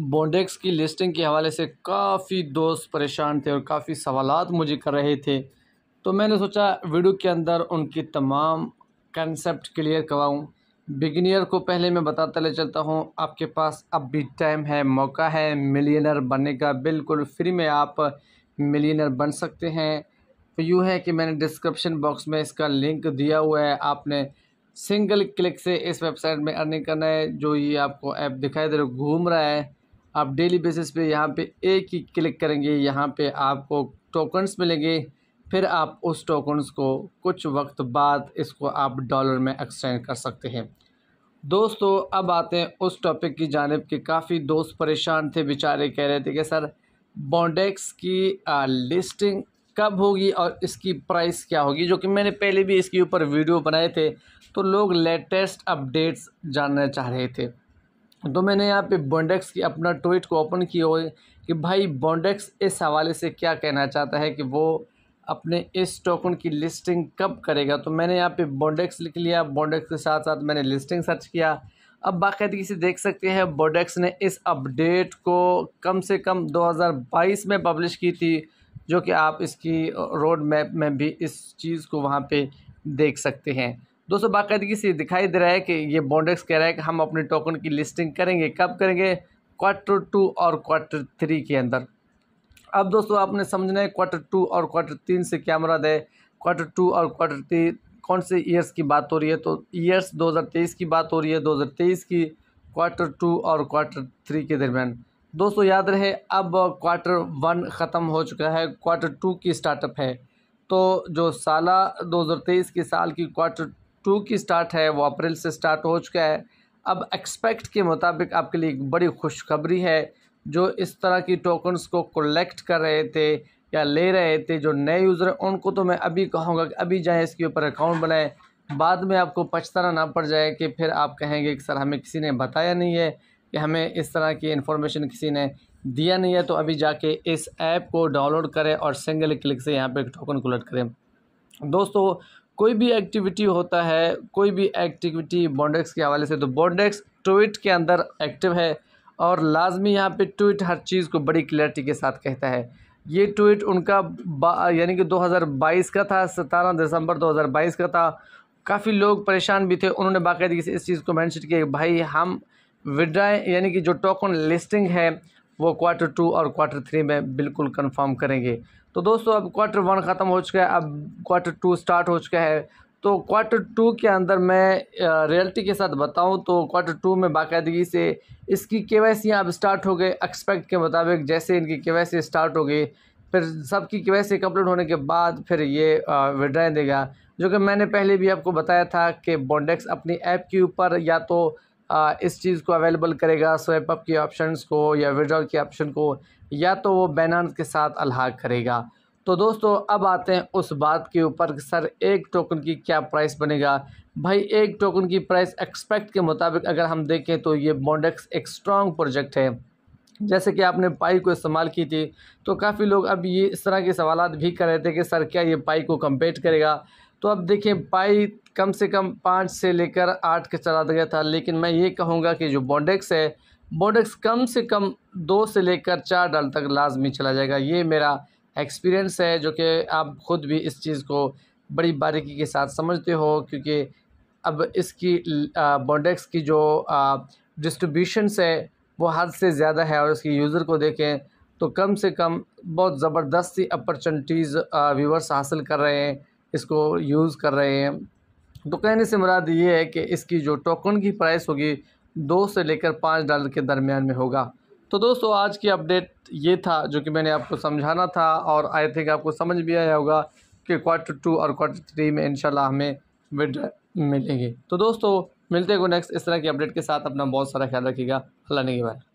Bondex की listing के हवाले से काफ़ी दोस्त परेशान थे और काफ़ी सवाल मुझे कर रहे थे तो मैंने सोचा वीडियो के अंदर उनकी तमाम कंसेप्ट क्लियर करवाऊँ बिगिनियर को पहले मैं बताता ले चलता हूँ आपके पास अब भी टाइम है मौका है मिलियनर बनने का बिल्कुल फ्री में आप मिलियनर बन सकते हैं तो यूँ है कि मैंने डिस्क्रिप्शन बॉक्स में इसका लिंक दिया हुआ है आपने सिंगल क्लिक से इस वेबसाइट में अर्निंग करना है जो ये आपको ऐप दिखाई दे रहा घूम रहा है आप डेली बेसिस पे यहाँ पे एक ही क्लिक करेंगे यहाँ पे आपको टोकन्स मिलेंगे फिर आप उस टोकन्स को कुछ वक्त बाद इसको आप डॉलर में एक्सचेंज कर सकते हैं दोस्तों अब आते हैं उस टॉपिक की जानब के काफ़ी दोस्त परेशान थे बेचारे कह रहे थे कि सर बॉन्डेक्स की लिस्टिंग कब होगी और इसकी प्राइस क्या होगी जो कि मैंने पहले भी इसके ऊपर वीडियो बनाए थे तो लोग लेटेस्ट अपडेट्स जानना चाह रहे थे तो मैंने यहाँ पे बॉन्डेक्स की अपना ट्वीट को ओपन किया हुए कि भाई बॉन्डेक्स इस हवाले से क्या कहना चाहता है कि वो अपने इस टोकन की लिस्टिंग कब करेगा तो मैंने यहाँ पे बॉन्डेक्स लिख लिया बॉन्डेक्स के साथ साथ मैंने लिस्टिंग सर्च किया अब बाकायदगी से देख सकते हैं बॉन्डेक्स ने इस अपडेट को कम से कम बाईस में पब्लिश की थी जो कि आप इसकी रोड मैप में भी इस चीज़ को वहाँ पर देख सकते हैं दोस्तों बाकायदगी से दिखाई दे रहा है कि ये बॉन्डेक्स कह रहा है कि हम अपने टोकन की लिस्टिंग करेंगे कब करेंगे क्वार्टर टू और क्वार्टर थ्री के अंदर अब दोस्तों आपने समझना है क्वार्टर टू और क्वार्टर तीन से क्या मुराद है क्वार्टर टू और क्वार्टर थ्री कौन से ईयर्स की बात हो रही है तो ईयर्स 2023 की बात हो रही है 2023 की क्वार्टर टू और क्वार्टर थ्री के दरमियान दोस्तों याद रहे अब क्वार्टर वन ख़त्म हो चुका है क्वार्टर टू की स्टार्टअप है तो जो साल 2023 के साल की क्वार्टर टू की स्टार्ट है वो अप्रैल से स्टार्ट हो चुका है अब एक्सपेक्ट के मुताबिक आपके लिए एक बड़ी खुशखबरी है जो इस तरह की टोकन्स को कलेक्ट कर रहे थे या ले रहे थे जो नए यूज़र हैं उनको तो मैं अभी कहूँगा कि अभी जाएँ इसके ऊपर अकाउंट बनाएँ बाद में आपको पछताना ना पड़ जाए कि फिर आप कहेंगे कि सर हमें किसी ने बताया नहीं है कि हमें इस तरह की इन्फॉर्मेशन किसी ने दिया नहीं है तो अभी जाके इस ऐप को डाउनलोड करें और सिंगल क्लिक से यहाँ पर टोकन कलेक्ट करें दोस्तों कोई भी एक्टिविटी होता है कोई भी एक्टिविटी बॉन्डेक्स के हवाले से तो बॉन्डेक्स ट्विट के अंदर एक्टिव है और लाजमी यहाँ पे ट्विट हर चीज़ को बड़ी क्लैरिटी के साथ कहता है ये ट्वीट उनका यानी कि 2022 का था सतारह दिसंबर 2022 का था काफ़ी लोग परेशान भी थे उन्होंने बाकायदगी से इस चीज़ को मैंशन किया भाई हम विड्राए यानी कि जो टोकन लिस्टिंग है वो क्वार्टर टू और क्वार्टर थ्री में बिल्कुल कन्फर्म करेंगे तो दोस्तों अब क्वार्टर वन ख़त्म हो चुका है अब क्वार्टर टू स्टार्ट हो चुका है तो क्वार्टर टू के अंदर मैं रियलिटी के साथ बताऊं तो क्वार्टर टू में बाकायदगी से इसकी के वाई अब स्टार्ट हो गए एक्सपेक्ट के मुताबिक जैसे इनकी के वाई स्टार्ट हो गई फिर सबकी के वाई कंप्लीट होने के बाद फिर ये विड्राइन देगा जो कि मैंने पहले भी आपको बताया था कि बॉन्डेक्स अपनी ऐप के ऊपर या तो इस चीज़ को अवेलेबल करेगा स्वैप अप के ऑप्शंस को या विड्रॉल के ऑप्शन को या तो वो बैनान्स के साथ अलहाक करेगा तो दोस्तों अब आते हैं उस बात के ऊपर कि सर एक टोकन की क्या प्राइस बनेगा भाई एक टोकन की प्राइस एक्सपेक्ट के मुताबिक अगर हम देखें तो ये बॉन्डेक्स एक स्ट्रॉन्ग प्रोजेक्ट है जैसे कि आपने पाई को इस्तेमाल की थी तो काफ़ी लोग अब ये इस तरह के सवाल भी कर रहे थे कि सर क्या ये पाई को कम्पेट करेगा तो अब देखिए बाई कम से कम पाँच से लेकर आठ के चला गया था लेकिन मैं ये कहूँगा कि जो बॉन्डेक्स है बॉन्डेक्स कम से कम दो से लेकर चार डाल तक लाजमी चला जाएगा ये मेरा एक्सपीरियंस है जो कि आप ख़ुद भी इस चीज़ को बड़ी बारीकी के साथ समझते हो क्योंकि अब इसकी बॉन्डेक्स की जो डिस्ट्रीब्यूशनस है वो हद से ज़्यादा है और इसकी यूज़र को देखें तो कम से कम बहुत ज़बरदस्ती अपॉर्चुनिटीज़ व्यूवर्स हासिल कर रहे हैं इसको यूज़ कर रहे हैं तो कहने से मुराद ये है कि इसकी जो टोकन की प्राइस होगी दो से लेकर पाँच डॉलर के दरमियान में होगा तो दोस्तों आज की अपडेट ये था जो कि मैंने आपको समझाना था और आई थिंक आपको समझ भी आया होगा कि क्वार्टर टू और क्वार्टर थ्री में इनशाला हमें विड मिलेंगे तो दोस्तों मिलते हैं नेक्स्ट इस तरह की अपडेट के साथ अपना बहुत सारा ख्याल रखिएगा अल्लाह ने के